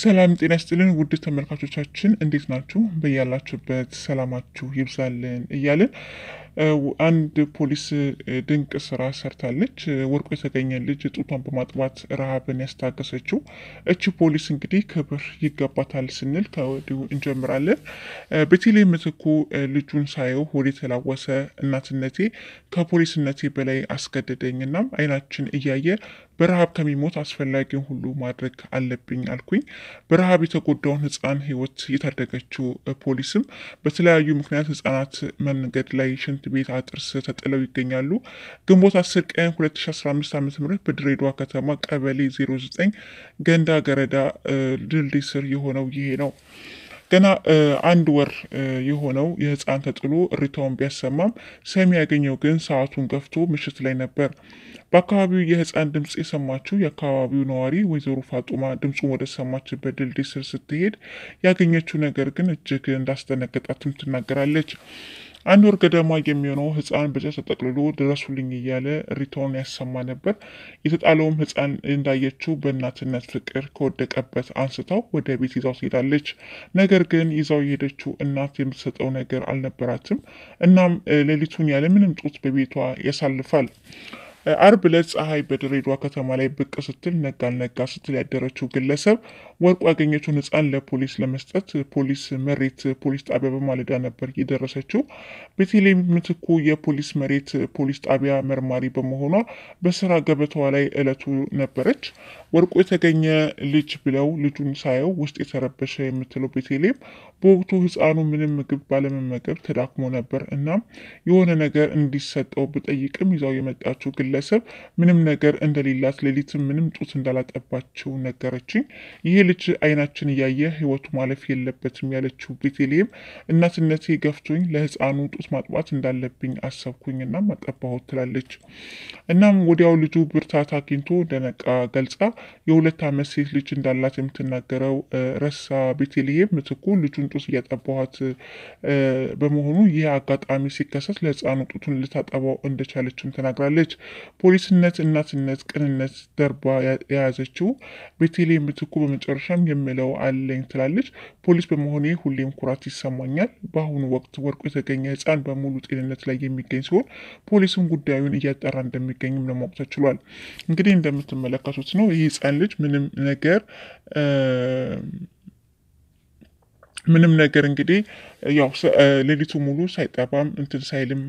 ሰላም ጤና ስጥልን ውድ ተመልካቾቻችን እንዴት ናችሁ? በያላችሁበት ሰላማችሁ ይብዛልን እያልን አንድ ፖሊስ ድንቅ ስራ ሰርታለች። ወርቆ የተገኘ ልጅ ጡቷን በማጥባት ረሃብን ያስታገሰችው እቺ ፖሊስ እንግዲህ ክብር ይገባታል ስንል ከወዲሁ እንጀምራለን። ቤተልሔም ምትኩ ልጁን ሳየው ሆድ የተላወሰ እናትነቴ ከፖሊስነቴ በላይ አስገደደኝ። እናም አይናችን እያየ በረሃብ ከሚሞት አስፈላጊውን ሁሉ ማድረግ አለብኝ አልኩኝ። በረሃብ የተጎዳውን ህፃን ህይወት የታደገችው ፖሊስም በተለያዩ ምክንያት ህፃናት መንገድ ላይ ሽንት ቤት አጥር ስር ተጥለው ይገኛሉ። ግንቦት 10 ቀን 2015 ዓ ም በድሬዳዋ ከተማ ቀበሌ 09 ገንዳ ገረዳ ድልድይ ስር የሆነው ይሄ ነው። ገና አንድ ወር የሆነው የህፃን ተጥሎ እሪታውን ቢያሰማም ሰሚ ያገኘው ግን ሰዓቱን ገፍቶ ምሽት ላይ ነበር። በአካባቢው የህፃን ድምፅ የሰማችው የአካባቢው ነዋሪ ወይዘሮ ፋጡማ ድምፁን ወደሰማችበት ድልድይ ስር ስትሄድ ያገኘችው ነገር ግን እጅግ እንዳስደነገጣትም ትናገራለች። አንድ ወር ገደማ የሚሆነው ህፃን በጨርቅ ተጠቅልሎ ድረሱልኝ እያለ ሪቶን ያሰማ ነበር። የተጣለውም ህፃን እንዳየችው በእናትነት ፍቅር ከወደቀበት አንስታው ወደ ቤት ይዛው ትሄዳለች። ነገር ግን ይዛው የሄደችው እናት የምትሰጠው ነገር አልነበራትም። እናም ሌሊቱን ያለ ምንም ጡት በቤቷ ያሳልፋል። አርብ ዕለት ፀሐይ በድሬዳዋ ከተማ ላይ ብቅ ስትል ነጋ ስትል ያደረችው ግለሰብ ወርቁ ያገኘችውን ህፃን ለፖሊስ ለመስጠት ፖሊስ መሬት ፖሊስ ጣቢያ በማለዳ ነበር የደረሰችው። ቤተልሔም ምትኩ የፖሊስ መሬት ፖሊስ ጣቢያ መርማሪ በመሆኗ በስራ ገበታዋ ላይ እለቱ ነበረች። ወርቁ የተገኘ ልጅ ብለው ልጁን ሳየው ውስጥ የተረበሸ የምትለው ቤተልሔም በወቅቱ ህፃኑ ምንም ምግብ ባለመመገብ ተዳክሞ ነበር። እናም የሆነ ነገር እንዲሰጠው ብጠይቅም ይዛው የመጣችው ግለሰብ ምንም ነገር እንደሌላት ሌሊትም ምንም ጡት እንዳላጠባችው ነገረችኝ። ይህ ልጅ አይናችን እያየ ህይወቱ ማለፍ የለበትም ያለችው ቤቴሌም እናትነቴ ገፍቶኝ ለህፃኑ ጡት ማጥባት እንዳለብኝ አሰብኩኝ እና አጠባሁት ትላለች። እናም ወዲያው ልጁ ብርታት አግኝቶ እንደነቃ ገልጻ የሁለት ዓመት ሴት ልጅ እንዳላት የምትናገረው ረሳ ቤቴሌም ምትኩ ልጁን ጡት እያጠባኋት በመሆኑ ይህ አጋጣሚ ሲከሰት ለህፃኑ ጡቱን ልታጠባው እንደቻለችም ተናግራለች። ፖሊስነት፣ እናትነት፣ ቅንነት ደርባ የያዘችው ቤቴሌም ምትኩ በመጨረ መጨረሻም የምለው አለኝ ትላለች። ፖሊስ በመሆኔ ሁሌም ኩራት ይሰማኛል። በአሁኑ ወቅት ወርቆ የተገኘ ህፃን በሙሉ ጤንነት ላይ የሚገኝ ሲሆን ፖሊስም ጉዳዩን እያጠራ እንደሚገኝም ለማወቅ ተችሏል። እንግዲህ እንደምትመለከቱት ነው ይህ ህፃን ልጅ ምንም ነገር ምንም ነገር እንግዲህ ያው ሌሊቱ ሙሉ ሳይጠባም እንትን ሳይልም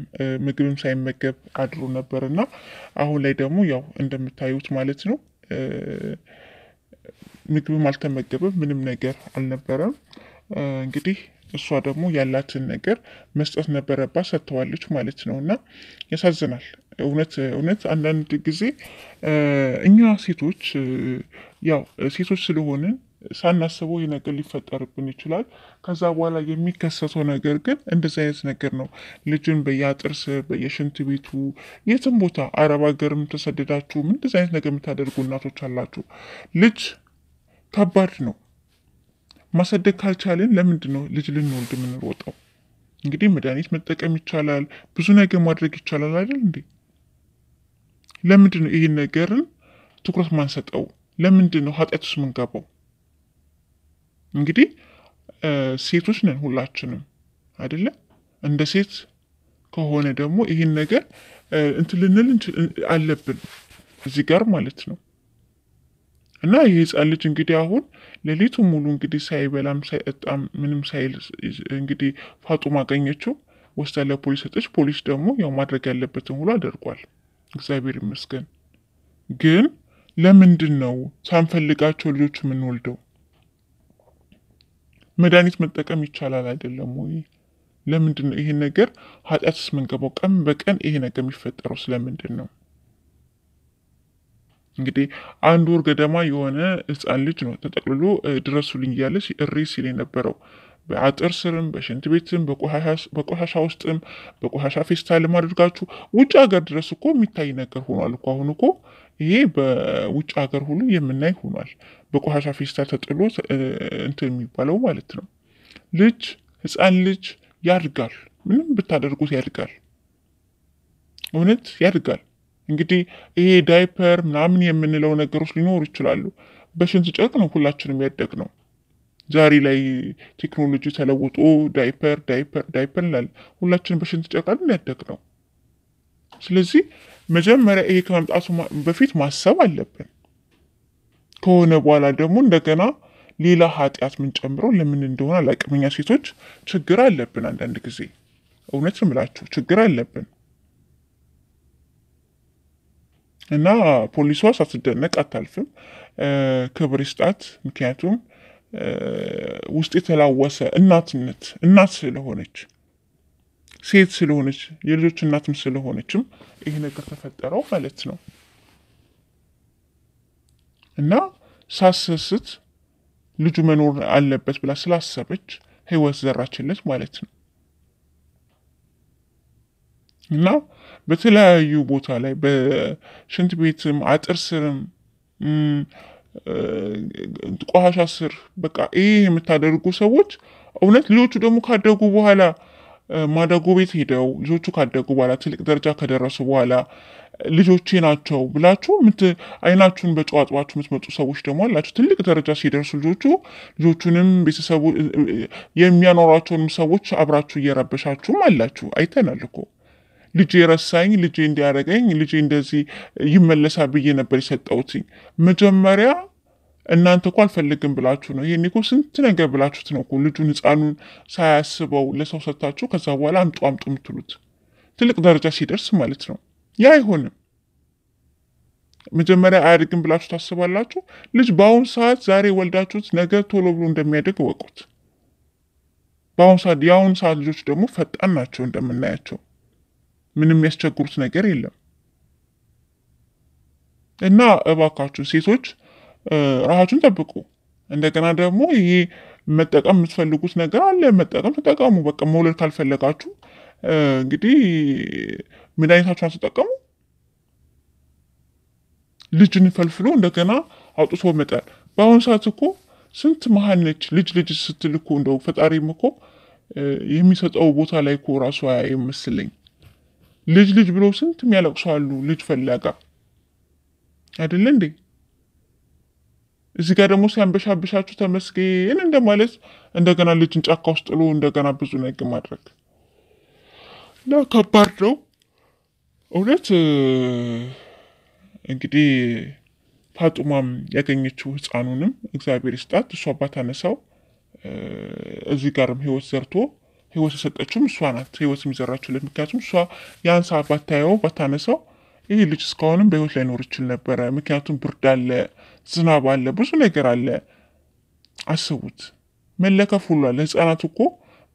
ምግብም ሳይመገብ አድሮ ነበር እና አሁን ላይ ደግሞ ያው እንደምታዩት ማለት ነው ምግብም አልተመገበም፣ ምንም ነገር አልነበረም። እንግዲህ እሷ ደግሞ ያላትን ነገር መስጠት ነበረባት፣ ሰጥተዋለች ማለት ነው። እና ያሳዝናል። እውነት እውነት አንዳንድ ጊዜ እኛ ሴቶች ያው ሴቶች ስለሆንን ሳናስበው ይህ ነገር ሊፈጠርብን ይችላል። ከዛ በኋላ የሚከሰተው ነገር ግን እንደዚህ አይነት ነገር ነው። ልጅን በየአጥር ስር በየሽንት ቤቱ የትም ቦታ አረብ ሀገርም ተሰደዳችሁም እንደዚህ አይነት ነገር የምታደርጉ እናቶች አላችሁ ልጅ ከባድ ነው። ማሳደግ ካልቻልን ለምንድን ነው ልጅ ልንወልድ የምንሮጠው? እንግዲህ መድኃኒት መጠቀም ይቻላል፣ ብዙ ነገር ማድረግ ይቻላል አይደል እንዴ? ለምንድን ነው ይህን ነገርን ትኩረት ማንሰጠው? ለምንድን ነው ኃጢአት ውስጥ ምንገባው? እንግዲህ ሴቶች ነን ሁላችንም አይደለ? እንደ ሴት ከሆነ ደግሞ ይህን ነገር እንትን ልንል አለብን እዚህ ጋር ማለት ነው። እና ይህ ህፃን ልጅ እንግዲህ አሁን ሌሊቱ ሙሉ እንግዲህ ሳይበላም ሳይጠጣም ምንም ሳይል እንግዲህ ፋጡማ አገኘችው ወስዳ ለፖሊስ ሰጠች። ፖሊስ ደግሞ ያው ማድረግ ያለበትን ሁሉ አድርጓል። እግዚአብሔር ይመስገን። ግን ለምንድን ነው ሳንፈልጋቸው ልጆች የምንወልደው? መድኃኒት መጠቀም ይቻላል አይደለም ወይ? ለምንድን ነው ይህን ነገር ኃጢአትስ ምንገባው? ቀን በቀን ይሄ ነገር የሚፈጠረው ስለምንድን ነው? እንግዲህ አንድ ወር ገደማ የሆነ ህፃን ልጅ ነው ተጠቅልሎ ድረሱልኝ እያለ እሪ ሲል የነበረው። በአጥር ስርም በሽንት ቤትም በቆሻሻ ውስጥም በቆሻሻ ፌስታልም አድርጋችሁ ውጭ ሀገር ድረስ እኮ የሚታይ ነገር ሆኗል እኮ አሁን እኮ ይሄ በውጭ ሀገር ሁሉ የምናይ ሆኗል። በቆሻሻ ፌስታል ተጥሎ እንትን የሚባለው ማለት ነው። ልጅ ህፃን ልጅ ያድጋል። ምንም ብታደርጉት ያድጋል። እውነት ያድጋል። እንግዲህ ይሄ ዳይፐር ምናምን የምንለው ነገሮች ሊኖሩ ይችላሉ። በሽንት ጨርቅ ነው ሁላችንም ያደግ ነው። ዛሬ ላይ ቴክኖሎጂ ተለውጦ ዳይፐር ዳይፐር ዳይፐር እንላለን። ሁላችንም በሽንት ጨርቅ ያደግ ነው። ስለዚህ መጀመሪያ ይሄ ከመምጣቱ በፊት ማሰብ አለብን። ከሆነ በኋላ ደግሞ እንደገና ሌላ ኃጢአት ምን ምንጨምረው ለምን እንደሆነ አላቅመኛ ሴቶች ችግር አለብን። አንዳንድ ጊዜ እውነት ምላችሁ ችግር አለብን። እና ፖሊሷ ሳትደነቅ አታልፍም። ክብር ይስጣት። ምክንያቱም ውስጥ የተላወሰ እናትነት እናት ስለሆነች ሴት ስለሆነች የልጆች እናትም ስለሆነችም ይሄ ነገር ተፈጠረው ማለት ነው እና ሳስስት ልጁ መኖር አለበት ብላ ስላሰበች ህይወት ዘራችለት ማለት ነው። እና በተለያዩ ቦታ ላይ በሽንት ቤትም አጥር ስርም ቆሻሻ ስር በቃ ይህ የምታደርጉ ሰዎች እውነት ልጆቹ ደግሞ ካደጉ በኋላ ማደጎ ቤት ሄደው ልጆቹ ካደጉ በኋላ ትልቅ ደረጃ ከደረሱ በኋላ ልጆቼ ናቸው ብላችሁ አይናችሁን በጨዋጥባችሁ የምትመጡ ሰዎች ደግሞ አላችሁ። ትልቅ ደረጃ ሲደርሱ ልጆቹ ልጆቹንም ቤተሰቡ የሚያኖሯቸውንም ሰዎች አብራችሁ እየረበሻችሁም አላችሁ። አይተናል እኮ ልጄ ረሳኝ፣ ልጄ እንዲያረገኝ፣ ልጄ እንደዚህ ይመለሳ ብዬ ነበር የሰጠውትኝ። መጀመሪያ እናንተ እኮ አልፈልግም ብላችሁ ነው። ይሄኔ እኮ ስንት ነገር ብላችሁት ነው እኮ ልጁን ህፃኑን ሳያስበው ለሰው ሰጥታችሁ ከዛ በኋላ አምጡ አምጡ የምትሉት ትልቅ ደረጃ ሲደርስ ማለት ነው። ያ አይሆንም። መጀመሪያ አያድግም ብላችሁ ታስባላችሁ። ልጅ በአሁኑ ሰዓት ዛሬ ወልዳችሁት ነገ ቶሎ ብሎ እንደሚያደግ እወቁት። በአሁኑ ሰዓት የአሁኑ ሰዓት ልጆች ደግሞ ፈጣን ናቸው እንደምናያቸው ምንም የሚያስቸግሩት ነገር የለም። እና እባካችሁ ሴቶች ራሳችሁን ጠብቁ። እንደገና ደግሞ ይሄ መጠቀም የምትፈልጉት ነገር አለ፣ መጠቀም ተጠቀሙ። በቃ መውለድ ካልፈለጋችሁ እንግዲህ መድኃኒታችሁን ተጠቀሙ። ልጅን ፈልፍሎ እንደገና አውጥቶ መጣል። በአሁኑ ሰዓት እኮ ስንት መሀን ነች ልጅ ልጅ ስትልኮ እንደው ፈጣሪም እኮ የሚሰጠው ቦታ ላይ እኮ ራሱ አይመስለኝ ልጅ ልጅ ብለው ስንት የሚያለቅሱ አሉ። ልጅ ፈላጋ አይደለ እንዴ? እዚህ ጋር ደግሞ ሲያንበሻብሻችሁ ተመስገን እንደማለት እንደገና ልጅን ጫካ ውስጥ ጥሎ እንደገና ብዙ ነግ ማድረግ እና ከባድ ነው እውነት። እንግዲህ ፋጡማም ያገኘችው ህፃኑንም እግዚአብሔር ይስጣት፣ እሷ ባታነሳው እዚህ ጋርም ህይወት ዘርቶ ህይወት የሰጠችውም እሷ ናት። ህይወት የሚዘራችለት ምክንያቱም እሷ ያን ሰዓት ባታየው ባታነሳው ይህ ልጅ እስካሁንም በህይወት ላይኖር ይችል ነበረ። ምክንያቱም ብርድ አለ፣ ዝናብ አለ፣ ብዙ ነገር አለ። አስቡት መለከፍ ሁሉ አለ። እኮ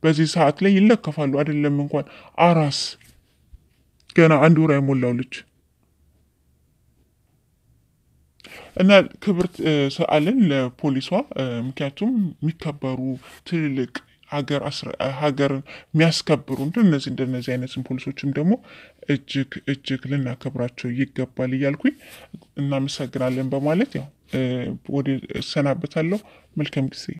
በዚህ ሰዓት ላይ ይለከፋሉ። አይደለም እንኳን አራስ ገና አንድ ወር አይሞላው ልጅ እና ክብር ሰአልን ለፖሊሷ ምክንያቱም የሚከበሩ ትልልቅ ሀገር የሚያስከብሩ እንደነዚህ እንደነዚህ አይነትን ፖሊሶችም ደግሞ እጅግ እጅግ ልናከብራቸው ይገባል እያልኩኝ እናመሰግናለን በማለት ያው ወደ እሰናበታለሁ። መልካም ጊዜ